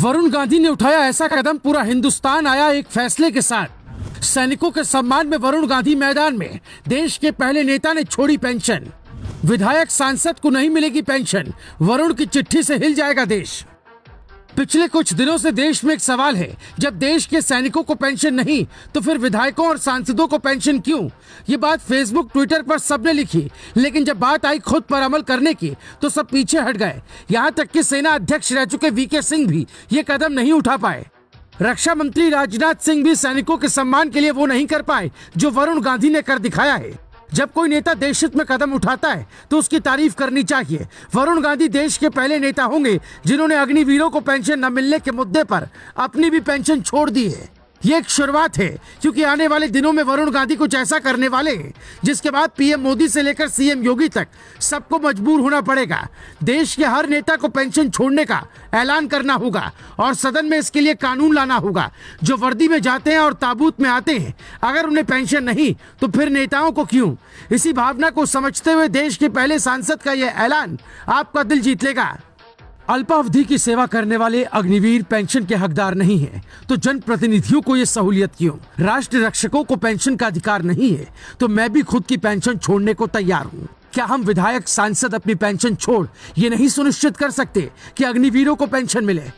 वरुण गांधी ने उठाया ऐसा कदम पूरा हिंदुस्तान आया एक फैसले के साथ सैनिकों के सम्मान में वरुण गांधी मैदान में देश के पहले नेता ने छोड़ी पेंशन विधायक सांसद को नहीं मिलेगी पेंशन वरुण की चिट्ठी से हिल जाएगा देश पिछले कुछ दिनों से देश में एक सवाल है जब देश के सैनिकों को पेंशन नहीं तो फिर विधायकों और सांसदों को पेंशन क्यों ये बात फेसबुक ट्विटर पर सबने लिखी लेकिन जब बात आई खुद पर अमल करने की तो सब पीछे हट गए यहाँ तक कि सेना अध्यक्ष रह चुके वीके सिंह भी ये कदम नहीं उठा पाए रक्षा मंत्री राजनाथ सिंह भी सैनिकों के सम्मान के लिए वो नहीं कर पाए जो वरुण गांधी ने कर दिखाया है जब कोई नेता देश हित में कदम उठाता है तो उसकी तारीफ करनी चाहिए वरुण गांधी देश के पहले नेता होंगे जिन्होंने अग्निवीरों को पेंशन न मिलने के मुद्दे पर अपनी भी पेंशन छोड़ दी है ये एक शुरुआत है क्योंकि आने वाले दिनों में वरुण गांधी कुछ ऐसा करने वाले हैं जिसके बाद पीएम मोदी से लेकर सीएम योगी तक सबको मजबूर होना पड़ेगा देश के हर नेता को पेंशन छोड़ने का ऐलान करना होगा और सदन में इसके लिए कानून लाना होगा जो वर्दी में जाते हैं और ताबूत में आते हैं अगर उन्हें पेंशन नहीं तो फिर नेताओं को क्यों इसी भावना को समझते हुए देश के पहले सांसद का यह ऐलान आपका दिल जीत लेगा अल्पावधि की सेवा करने वाले अग्निवीर पेंशन के हकदार नहीं है तो जन प्रतिनिधियों को ये सहूलियत क्यों राष्ट्र रक्षकों को पेंशन का अधिकार नहीं है तो मैं भी खुद की पेंशन छोड़ने को तैयार हूँ क्या हम विधायक सांसद अपनी पेंशन छोड़ ये नहीं सुनिश्चित कर सकते कि अग्निवीरों को पेंशन मिले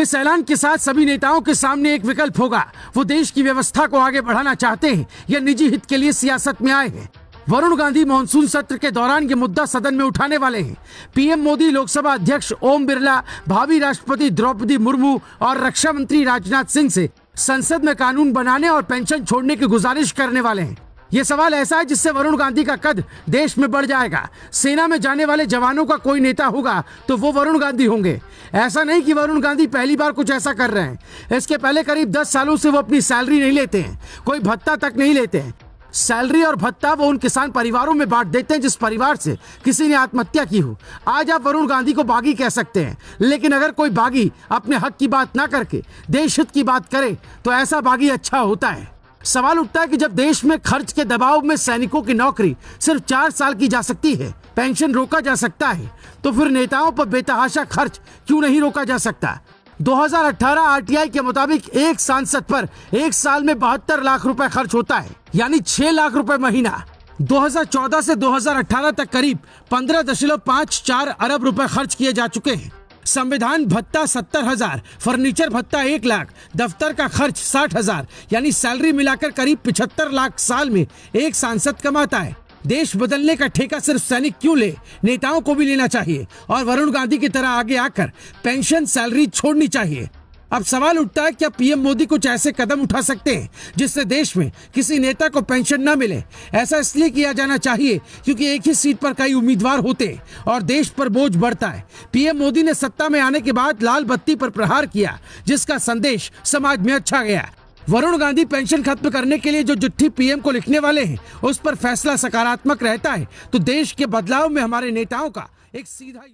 इस ऐलान के साथ सभी नेताओं के सामने एक विकल्प होगा वो देश की व्यवस्था को आगे बढ़ाना चाहते हैं या निजी हित के लिए सियासत में आए हैं वरुण गांधी मानसून सत्र के दौरान ये मुद्दा सदन में उठाने वाले हैं पीएम मोदी लोकसभा अध्यक्ष ओम बिरला भावी राष्ट्रपति द्रौपदी मुर्मू और रक्षा मंत्री राजनाथ सिंह से संसद में कानून बनाने और पेंशन छोड़ने की गुजारिश करने वाले हैं ये सवाल ऐसा है जिससे वरुण गांधी का कद देश में बढ़ जाएगा सेना में जाने वाले जवानों का कोई नेता होगा तो वो वरुण गांधी होंगे ऐसा नहीं कि वरुण गांधी पहली बार कुछ ऐसा कर रहे हैं इसके पहले करीब दस सालों से वो अपनी सैलरी नहीं लेते हैं कोई भत्ता तक नहीं लेते हैं सैलरी और भत्ता वो उन किसान परिवारों में बांट देते हैं जिस परिवार से किसी ने आत्महत्या की हो आज आप वरुण गांधी को बागी कह सकते हैं लेकिन अगर कोई बागी अपने हक की बात ना करके देश हित की बात करे तो ऐसा बागी अच्छा होता है सवाल उठता है कि जब देश में खर्च के दबाव में सैनिकों की नौकरी सिर्फ चार साल की जा सकती है पेंशन रोका जा सकता है तो फिर नेताओं पर बेतहाशा खर्च क्यों नहीं रोका जा सकता 2018 आरटीआई के मुताबिक एक सांसद पर एक साल में बहत्तर लाख रुपए खर्च होता है यानी छह लाख रुपए महीना 2014 से 2018 तक करीब 15.54 अरब रुपए खर्च किए जा चुके हैं संविधान भत्ता सत्तर हजार फर्नीचर भत्ता एक लाख दफ्तर का खर्च साठ हजार यानी सैलरी मिलाकर करीब पिछहत्तर लाख साल में एक सांसद कमाता है देश बदलने का ठेका सिर्फ सैनिक क्यों ले नेताओं को भी लेना चाहिए और वरुण गांधी की तरह आगे आकर पेंशन सैलरी छोड़नी चाहिए अब सवाल उठता है क्या पीएम मोदी कुछ ऐसे कदम उठा सकते हैं जिससे देश में किसी नेता को पेंशन न मिले ऐसा इसलिए किया जाना चाहिए क्योंकि एक ही सीट पर कई उम्मीदवार होते हैं और देश पर बोझ बढ़ता है पीएम मोदी ने सत्ता में आने के बाद लाल बत्ती पर प्रहार किया जिसका संदेश समाज में अच्छा गया वरुण गांधी पेंशन खत्म करने के लिए जो चिट्ठी पीएम को लिखने वाले हैं उस पर फैसला सकारात्मक रहता है तो देश के बदलाव में हमारे नेताओं का एक सीधा